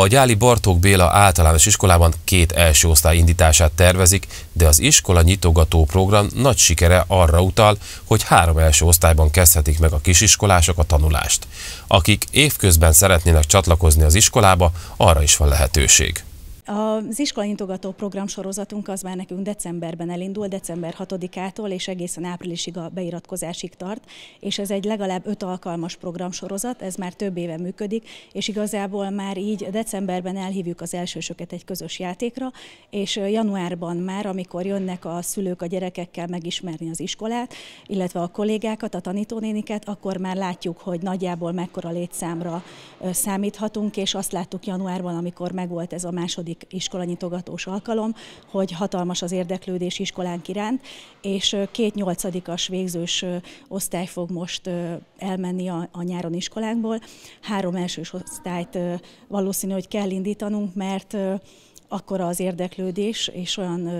A gyáli Bartók Béla általános iskolában két első osztály indítását tervezik, de az iskola nyitogató program nagy sikere arra utal, hogy három első osztályban kezdhetik meg a kisiskolások a tanulást. Akik évközben szeretnének csatlakozni az iskolába, arra is van lehetőség. Az iskolaintogató program sorozatunk az már nekünk decemberben elindul, december 6-ától és egészen áprilisig a beiratkozásig tart, és ez egy legalább öt alkalmas programsorozat, ez már több éve működik, és igazából már így decemberben elhívjuk az elsősöket egy közös játékra, és januárban már, amikor jönnek a szülők a gyerekekkel megismerni az iskolát, illetve a kollégákat, a tanítónéniket, akkor már látjuk, hogy nagyjából mekkora létszámra számíthatunk, és azt láttuk januárban, amikor megvolt ez a második második iskolanyitogatós alkalom, hogy hatalmas az érdeklődés iskolánk iránt, és két nyolcadikas végzős osztály fog most elmenni a, a nyáron iskolánkból. Három elsős osztályt valószínű, hogy kell indítanunk, mert akkora az érdeklődés, és olyan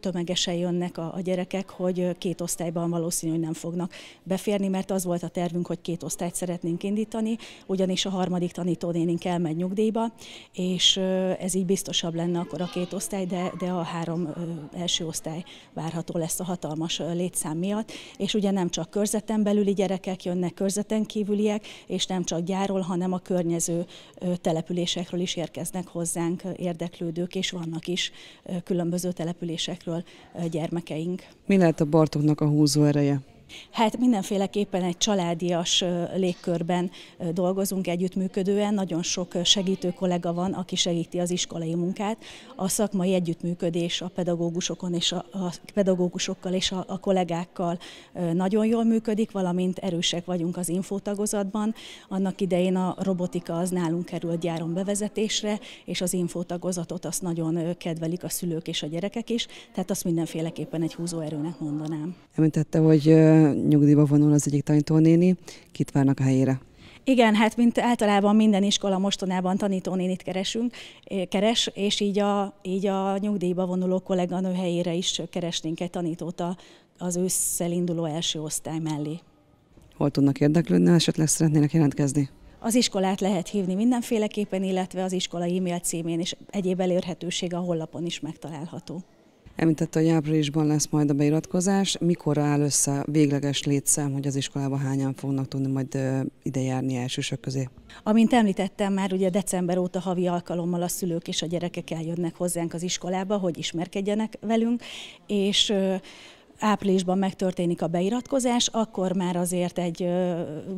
tömegesen jönnek a, a gyerekek, hogy két osztályban valószínű, hogy nem fognak beférni, mert az volt a tervünk, hogy két osztályt szeretnénk indítani, ugyanis a harmadik tanítónénink elmegy nyugdíjba, és ez így biztosabb lenne akkor a két osztály, de, de a három első osztály várható lesz a hatalmas létszám miatt, és ugye nem csak körzeten belüli gyerekek jönnek, körzeten kívüliek, és nem csak gyáról, hanem a környező településekről is érkeznek hozzánk érdeklődők, ők és vannak is különböző településekről gyermekeink. Mi lehet a bartoknak a húzó ereje? Hát mindenféleképpen egy családias légkörben dolgozunk együttműködően, nagyon sok segítő kollega van, aki segíti az iskolai munkát. A szakmai együttműködés a pedagógusokon és a, a pedagógusokkal és a, a kollégákkal nagyon jól működik, valamint erősek vagyunk az infótagozatban. Annak idején a robotika az nálunk került gyáron bevezetésre, és az infótagozatot azt nagyon kedvelik a szülők és a gyerekek is, tehát azt mindenféleképpen egy húzóerőnek mondanám. Említette, hogy nyugdíjba vonul az egyik tanítónéni, kit várnak a helyére? Igen, hát mint általában minden iskola mostanában tanítónénit keresünk, eh, keres, és így a, így a nyugdíjba vonuló kolléganő helyére is keresnénk egy tanítót az ősszel induló első osztály mellé. Hol tudnak érdeklődni, esetleg szeretnének jelentkezni? Az iskolát lehet hívni mindenféleképpen, illetve az iskola e-mail címén és egyéb elérhetőség a honlapon is megtalálható. Említette, hogy áprilisban lesz majd a beiratkozás. Mikor áll össze végleges létszám, hogy az iskolába hányan fognak tudni majd ide járni elsősök közé? Amint említettem, már ugye december óta havi alkalommal a szülők és a gyerekek eljönnek hozzánk az iskolába, hogy ismerkedjenek velünk, és áprilisban megtörténik a beiratkozás, akkor már azért egy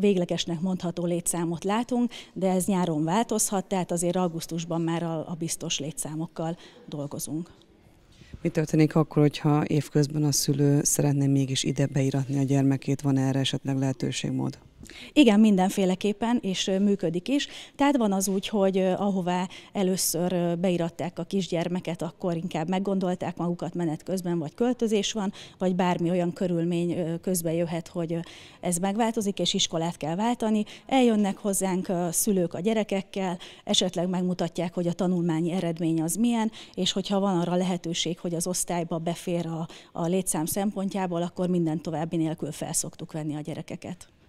véglegesnek mondható létszámot látunk, de ez nyáron változhat, tehát azért augusztusban már a biztos létszámokkal dolgozunk. Mi történik akkor, hogyha évközben a szülő szeretné mégis ide beiratni a gyermekét, van erre esetleg lehetőség mód? Igen, mindenféleképpen, és működik is. Tehát van az úgy, hogy ahová először beiratták a kisgyermeket, akkor inkább meggondolták magukat menet közben, vagy költözés van, vagy bármi olyan körülmény közben jöhet, hogy ez megváltozik, és iskolát kell váltani. Eljönnek hozzánk a szülők a gyerekekkel, esetleg megmutatják, hogy a tanulmányi eredmény az milyen, és hogyha van arra lehetőség, hogy az osztályba befér a, a létszám szempontjából, akkor minden további nélkül felszoktuk venni a gyerekeket.